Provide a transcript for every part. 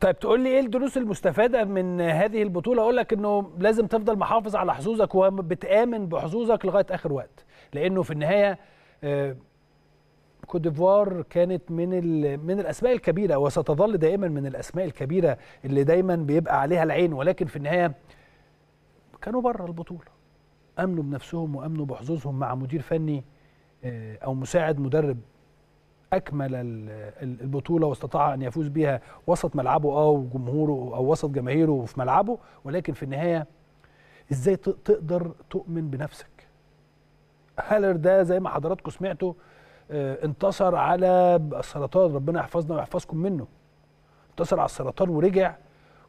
طيب تقول لي ايه الدروس المستفاده من هذه البطوله اقول لك انه لازم تفضل محافظ على حظوظك وبتامن بحظوظك لغايه اخر وقت لانه في النهايه كوت آه، ديفوار كانت من من الاسماء الكبيره وستظل دائما من الاسماء الكبيره اللي دايما بيبقى عليها العين ولكن في النهايه كانوا بره البطوله امنوا بنفسهم وامنوا بحظوظهم مع مدير فني آه، او مساعد مدرب اكمل البطوله واستطاع ان يفوز بها وسط ملعبه اه وجمهوره او وسط جماهيره في ملعبه ولكن في النهايه ازاي تقدر تؤمن بنفسك هالر ده زي ما حضراتكم سمعتوا آه، انتصر على السرطان ربنا يحفظنا ويحفظكم منه انتصر على السرطان ورجع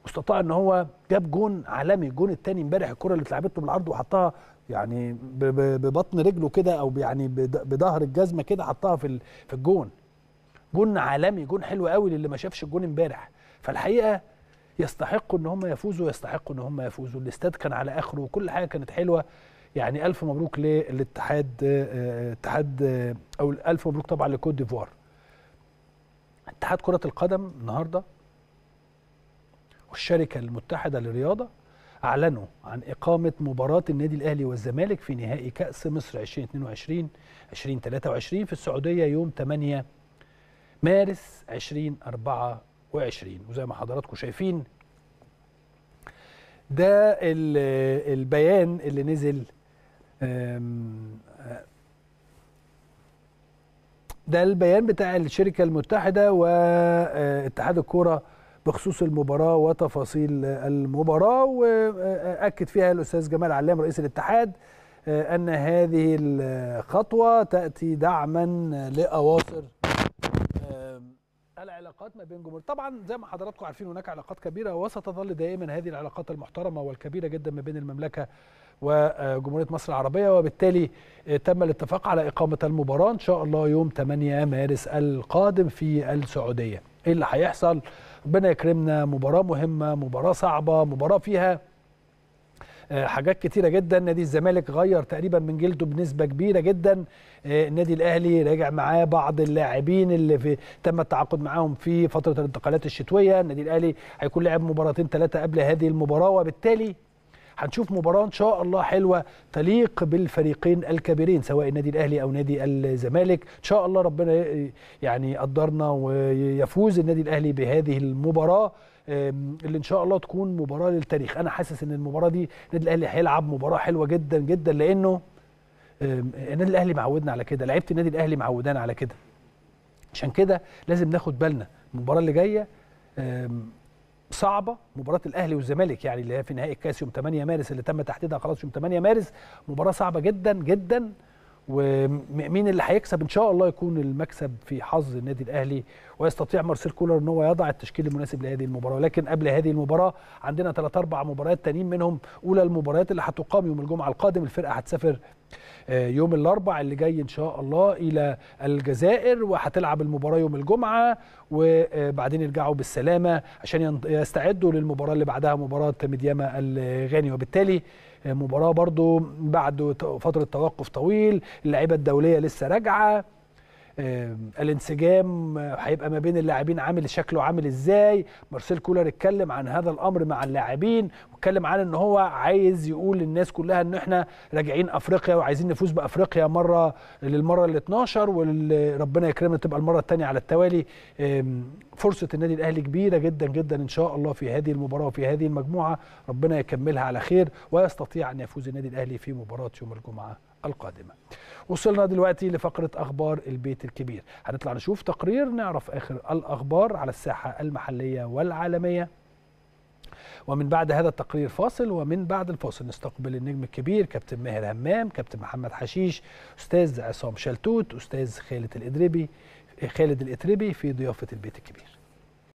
واستطاع ان هو جاب جون عالمي الجون الثاني امبارح الكره اللي اتلعبته بالعرض وحطها يعني ببطن رجله كده او يعني بظهر الجزمه كده حطها في في الجون جون عالمي جون حلو قوي للي ما شافش الجون امبارح فالحقيقه يستحقوا ان هم يفوزوا يستحقوا ان هم يفوزوا الاستاد كان على اخره وكل حاجه كانت حلوه يعني الف مبروك للاتحاد آه، آه، اتحاد آه، او الف مبروك طبعا لكوت ديفوار اتحاد كره القدم النهارده والشركه المتحده للرياضه اعلنوا عن اقامه مباراه النادي الاهلي والزمالك في نهائي كاس مصر 2022 2023 في السعوديه يوم 8 مارس 2024 وزي ما حضراتكم شايفين ده البيان اللي نزل ده البيان بتاع الشركة المتحدة واتحاد الكورة بخصوص المباراه وتفاصيل المباراه واكد فيها الاستاذ جمال علام رئيس الاتحاد آه، ان هذه الخطوه تاتي دعما لاواصر آه، العلاقات ما بين جمهور طبعا زي ما حضراتكم عارفين هناك علاقات كبيره وستظل دائما هذه العلاقات المحترمه والكبيره جدا ما بين المملكه وجمهوريه مصر العربيه وبالتالي آه، تم الاتفاق على اقامه المباراه ان شاء الله يوم 8 مارس القادم في السعوديه ايه اللي هيحصل ربنا يكرمنا مباراه مهمه مباراه صعبه مباراه فيها آه، حاجات كتيره جدا نادي الزمالك غير تقريبا من جلده بنسبه كبيره جدا آه، النادي الاهلي راجع معاه بعض اللاعبين اللي في تم التعاقد معاهم في فتره الانتقالات الشتويه النادي الاهلي هيكون لعب مباراتين ثلاثه قبل هذه المباراه وبالتالي هنشوف مباراه ان شاء الله حلوه تليق بالفريقين الكبيرين سواء النادي الاهلي او نادي الزمالك ان شاء الله ربنا يعني يقدرنا ويفوز النادي الاهلي بهذه المباراه اللي ان شاء الله تكون مباراه للتاريخ انا حاسس ان المباراه دي النادي الاهلي هيلعب مباراه حلوه جدا جدا لانه النادي الاهلي معودنا على كده لعيبه النادي الاهلي معودانا على كده عشان كده لازم ناخد بالنا المباراه اللي جايه صعبه مباراه الاهلي والزمالك يعني اللي هي في نهائي الكاس يوم 8 مارس اللي تم تحديدها خلاص يوم 8 مارس مباراه صعبه جدا جدا ومين اللي هيكسب ان شاء الله يكون المكسب في حظ النادي الاهلي ويستطيع مارسيل كولر ان هو يضع التشكيل المناسب لهذه المباراه ولكن قبل هذه المباراه عندنا ثلاث اربع مباريات تانيين منهم اولى المباريات اللي هتقام يوم الجمعه القادم الفرقه هتسافر آه، يوم الاربع اللي جاي ان شاء الله الى الجزائر وهتلعب المباراه يوم الجمعه وبعدين يرجعوا بالسلامه عشان يستعدوا للمباراه اللي بعدها مباراه ميدياما الغاني وبالتالي آه، مباراه برضو بعد فتره توقف طويل اللعيبه الدوليه لسه راجعه الانسجام هيبقى ما بين اللاعبين عامل شكله عامل ازاي مارسيل كولر اتكلم عن هذا الامر مع اللاعبين واتكلم عن ان هو عايز يقول للناس كلها ان احنا راجعين افريقيا وعايزين نفوز بافريقيا مره للمره ال 12 وربنا يكرمنا تبقى المره الثانيه على التوالي فرصه النادي الاهلي كبيره جدا جدا ان شاء الله في هذه المباراه وفي هذه المجموعه ربنا يكملها على خير ويستطيع ان يفوز النادي الاهلي في مباراه يوم الجمعه القادمة وصلنا دلوقتي لفقرة أخبار البيت الكبير هنطلع نشوف تقرير نعرف آخر الأخبار على الساحة المحلية والعالمية ومن بعد هذا التقرير فاصل ومن بعد الفاصل نستقبل النجم الكبير كابتن ماهر همام كابتن محمد حشيش أستاذ عصام شلتوت أستاذ خالد الإدريبي خالد الإتربي في ضيافة البيت الكبير